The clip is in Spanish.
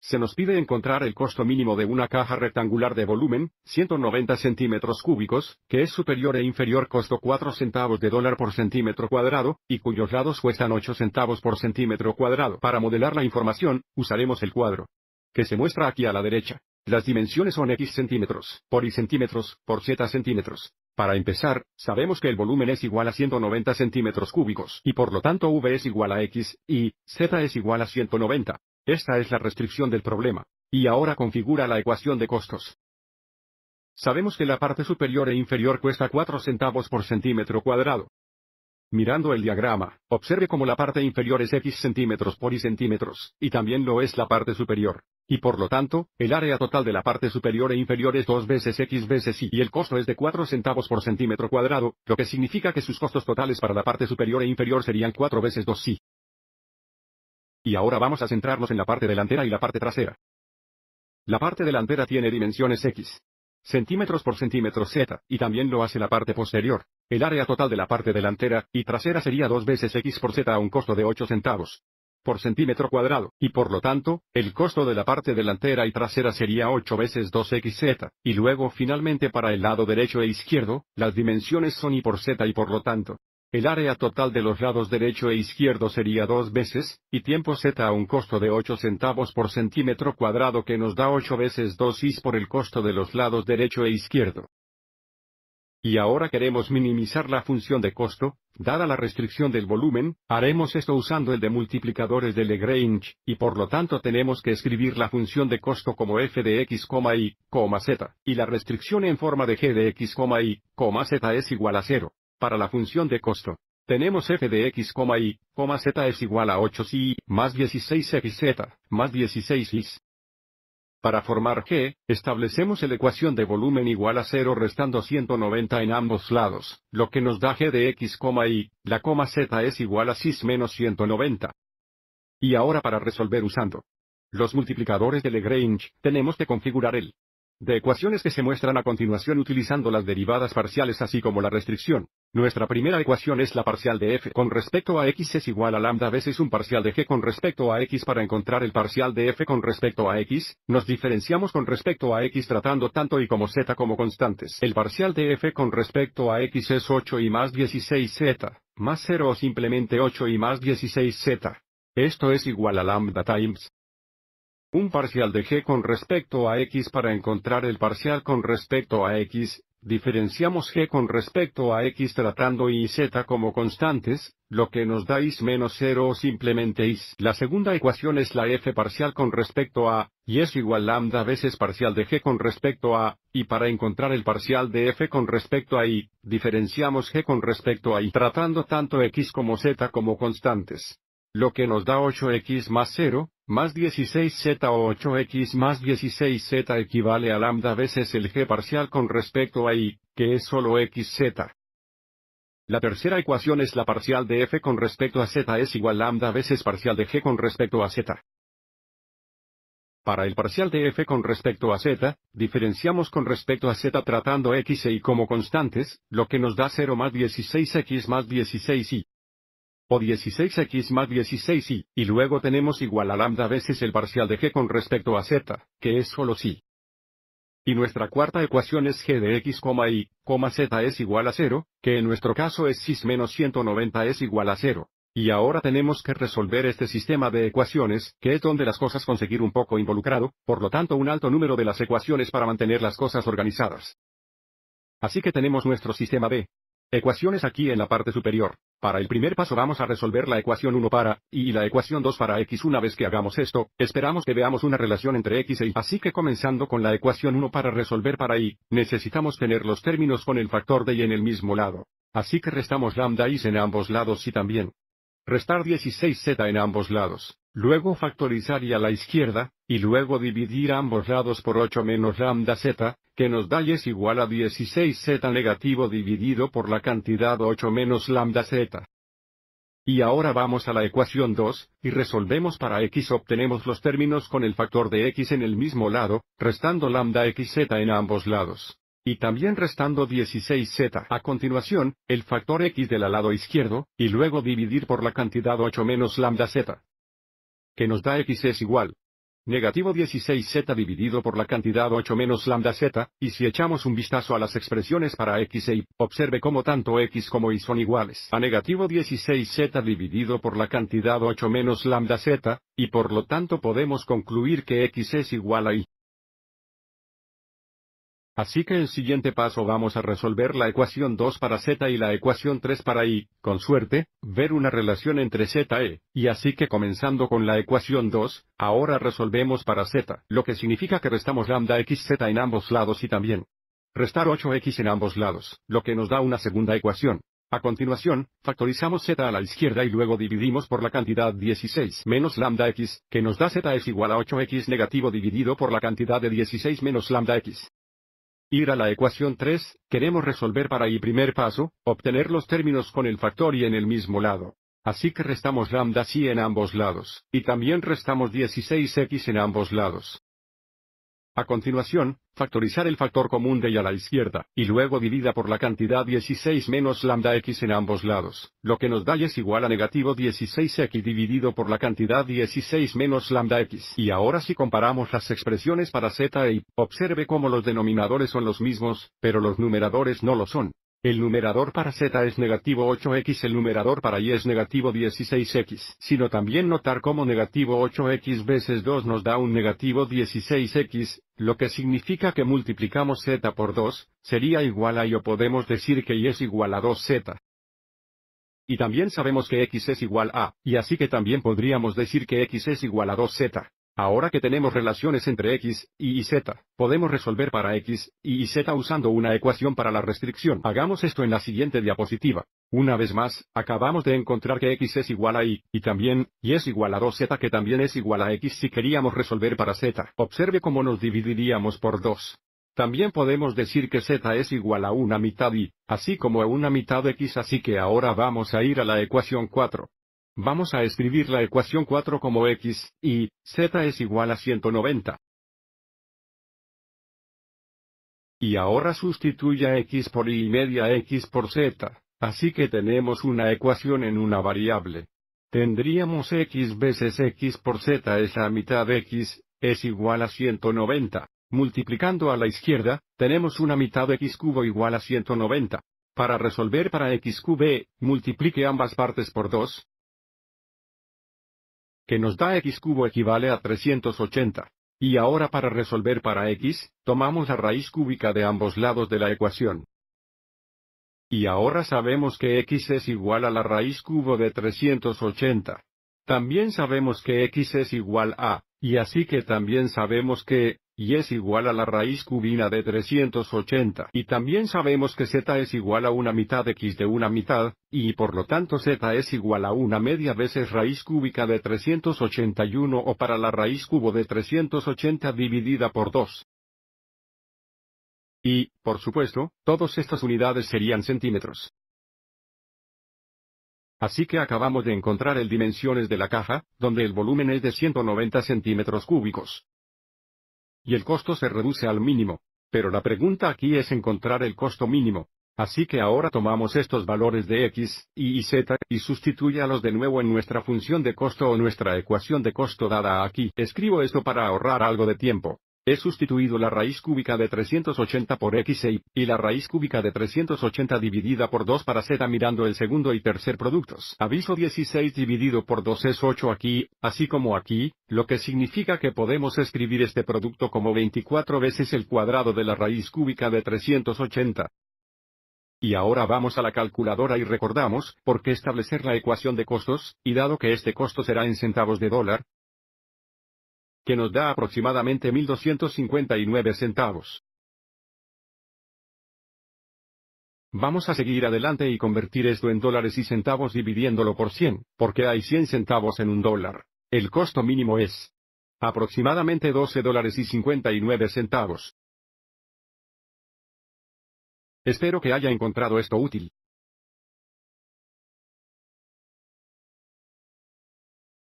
Se nos pide encontrar el costo mínimo de una caja rectangular de volumen, 190 centímetros cúbicos, que es superior e inferior costo 4 centavos de dólar por centímetro cuadrado, y cuyos lados cuestan 8 centavos por centímetro cuadrado. Para modelar la información, usaremos el cuadro que se muestra aquí a la derecha. Las dimensiones son x centímetros, por y centímetros, por z centímetros. Para empezar, sabemos que el volumen es igual a 190 centímetros cúbicos y por lo tanto v es igual a x, y z es igual a 190. Esta es la restricción del problema, y ahora configura la ecuación de costos. Sabemos que la parte superior e inferior cuesta 4 centavos por centímetro cuadrado. Mirando el diagrama, observe cómo la parte inferior es x centímetros por y centímetros, y también lo es la parte superior. Y por lo tanto, el área total de la parte superior e inferior es 2 veces x veces y, y el costo es de 4 centavos por centímetro cuadrado, lo que significa que sus costos totales para la parte superior e inferior serían 4 veces 2 y. Y ahora vamos a centrarnos en la parte delantera y la parte trasera. La parte delantera tiene dimensiones X centímetros por centímetro Z, y también lo hace la parte posterior. El área total de la parte delantera y trasera sería 2 veces X por Z a un costo de 8 centavos por centímetro cuadrado, y por lo tanto, el costo de la parte delantera y trasera sería 8 veces 2XZ, y luego finalmente para el lado derecho e izquierdo, las dimensiones son Y por Z y por lo tanto, el área total de los lados derecho e izquierdo sería dos veces, y tiempo z a un costo de 8 centavos por centímetro cuadrado que nos da 8 veces 2 is por el costo de los lados derecho e izquierdo. Y ahora queremos minimizar la función de costo, dada la restricción del volumen, haremos esto usando el de multiplicadores de Lagrange, y por lo tanto tenemos que escribir la función de costo como f de x, y, z, y la restricción en forma de g de x, y, z es igual a 0. Para la función de costo, tenemos f de x, y, z es igual a 8 si, más 16 xz más 16 y Para formar g, establecemos la ecuación de volumen igual a 0 restando 190 en ambos lados, lo que nos da g de x, y, la coma z es igual a cis menos 190. Y ahora para resolver usando los multiplicadores de Lagrange, tenemos que configurar el de ecuaciones que se muestran a continuación utilizando las derivadas parciales así como la restricción. Nuestra primera ecuación es la parcial de f con respecto a x es igual a lambda veces un parcial de g con respecto a x para encontrar el parcial de f con respecto a x, nos diferenciamos con respecto a x tratando tanto y como z como constantes. El parcial de f con respecto a x es 8 y más 16z, más 0 o simplemente 8 y más 16z. Esto es igual a lambda times un parcial de g con respecto a x para encontrar el parcial con respecto a x, Diferenciamos g con respecto a x tratando y z como constantes, lo que nos da is menos 0 o simplemente is. La segunda ecuación es la f parcial con respecto a, y es igual lambda veces parcial de g con respecto a, y para encontrar el parcial de f con respecto a y, diferenciamos g con respecto a y tratando tanto x como z como constantes lo que nos da 8x más 0, más 16z o 8x más 16z equivale a lambda veces el g parcial con respecto a y, que es solo xz. La tercera ecuación es la parcial de f con respecto a z es igual lambda veces parcial de g con respecto a z. Para el parcial de f con respecto a z, diferenciamos con respecto a z tratando x e y como constantes, lo que nos da 0 más 16x más 16y o 16x más 16y, y luego tenemos igual a lambda veces el parcial de g con respecto a z, que es solo si. Y nuestra cuarta ecuación es g de x, y, z es igual a 0, que en nuestro caso es cis menos 190 es igual a 0. Y ahora tenemos que resolver este sistema de ecuaciones, que es donde las cosas conseguir un poco involucrado, por lo tanto un alto número de las ecuaciones para mantener las cosas organizadas. Así que tenemos nuestro sistema B. Ecuaciones aquí en la parte superior. Para el primer paso vamos a resolver la ecuación 1 para y, la ecuación 2 para x. Una vez que hagamos esto, esperamos que veamos una relación entre x e y. Así que comenzando con la ecuación 1 para resolver para y, necesitamos tener los términos con el factor de y en el mismo lado. Así que restamos lambda y en ambos lados y también restar 16z en ambos lados. Luego factorizar y a la izquierda, y luego dividir ambos lados por 8 menos lambda z, que nos da y es igual a 16 z negativo dividido por la cantidad 8 menos lambda z. Y ahora vamos a la ecuación 2, y resolvemos para x obtenemos los términos con el factor de x en el mismo lado, restando lambda xz en ambos lados. Y también restando 16z a continuación, el factor x del lado izquierdo, y luego dividir por la cantidad 8 menos lambda z. Que nos da x es igual negativo 16z dividido por la cantidad 8 menos lambda z, y si echamos un vistazo a las expresiones para x e y, observe cómo tanto x como y son iguales a negativo 16z dividido por la cantidad 8 menos lambda z, y por lo tanto podemos concluir que x es igual a y. Así que el siguiente paso vamos a resolver la ecuación 2 para z y la ecuación 3 para y, con suerte, ver una relación entre z e, y así que comenzando con la ecuación 2, ahora resolvemos para z, lo que significa que restamos lambda xz en ambos lados y también restar 8x en ambos lados, lo que nos da una segunda ecuación. A continuación, factorizamos z a la izquierda y luego dividimos por la cantidad 16 menos lambda x, que nos da z es igual a 8x negativo dividido por la cantidad de 16 menos lambda x. Ir a la ecuación 3, queremos resolver para y primer paso, obtener los términos con el factor y en el mismo lado. Así que restamos lambda y en ambos lados, y también restamos 16x en ambos lados. A continuación, factorizar el factor común de y a la izquierda, y luego divida por la cantidad 16 menos lambda x en ambos lados, lo que nos da y es igual a negativo 16x dividido por la cantidad 16 menos lambda x. Y ahora si comparamos las expresiones para z e y, observe cómo los denominadores son los mismos, pero los numeradores no lo son. El numerador para z es negativo 8x, el numerador para y es negativo 16x, sino también notar cómo negativo 8x veces 2 nos da un negativo 16x, lo que significa que multiplicamos z por 2, sería igual a y o podemos decir que y es igual a 2z. Y también sabemos que x es igual a, y así que también podríamos decir que x es igual a 2z. Ahora que tenemos relaciones entre x, y y z, podemos resolver para x, y y z usando una ecuación para la restricción. Hagamos esto en la siguiente diapositiva. Una vez más, acabamos de encontrar que x es igual a y, y también, y es igual a 2z que también es igual a x si queríamos resolver para z. Observe cómo nos dividiríamos por 2. También podemos decir que z es igual a una mitad y, así como a una mitad x así que ahora vamos a ir a la ecuación 4. Vamos a escribir la ecuación 4 como x, y z es igual a 190. Y ahora sustituya x por y media x por z, así que tenemos una ecuación en una variable. Tendríamos x veces x por z es la mitad de x, es igual a 190. Multiplicando a la izquierda, tenemos una mitad de x cubo igual a 190. Para resolver para x cube, multiplique ambas partes por 2, que nos da x cubo equivale a 380. Y ahora para resolver para x, tomamos la raíz cúbica de ambos lados de la ecuación. Y ahora sabemos que x es igual a la raíz cubo de 380. También sabemos que x es igual a, y así que también sabemos que, y es igual a la raíz cubina de 380. Y también sabemos que z es igual a una mitad x de una mitad, y por lo tanto z es igual a una media veces raíz cúbica de 381 o para la raíz cubo de 380 dividida por 2. Y, por supuesto, todas estas unidades serían centímetros. Así que acabamos de encontrar el dimensiones de la caja, donde el volumen es de 190 centímetros cúbicos y el costo se reduce al mínimo. Pero la pregunta aquí es encontrar el costo mínimo. Así que ahora tomamos estos valores de x, y y z, y sustituyalos de nuevo en nuestra función de costo o nuestra ecuación de costo dada aquí. Escribo esto para ahorrar algo de tiempo. He sustituido la raíz cúbica de 380 por x e y, y la raíz cúbica de 380 dividida por 2 para z mirando el segundo y tercer productos. Aviso 16 dividido por 2 es 8 aquí, así como aquí, lo que significa que podemos escribir este producto como 24 veces el cuadrado de la raíz cúbica de 380. Y ahora vamos a la calculadora y recordamos, por qué establecer la ecuación de costos, y dado que este costo será en centavos de dólar, que nos da aproximadamente 1.259 centavos. Vamos a seguir adelante y convertir esto en dólares y centavos dividiéndolo por 100, porque hay 100 centavos en un dólar. El costo mínimo es aproximadamente 12 dólares y 59 centavos. Espero que haya encontrado esto útil.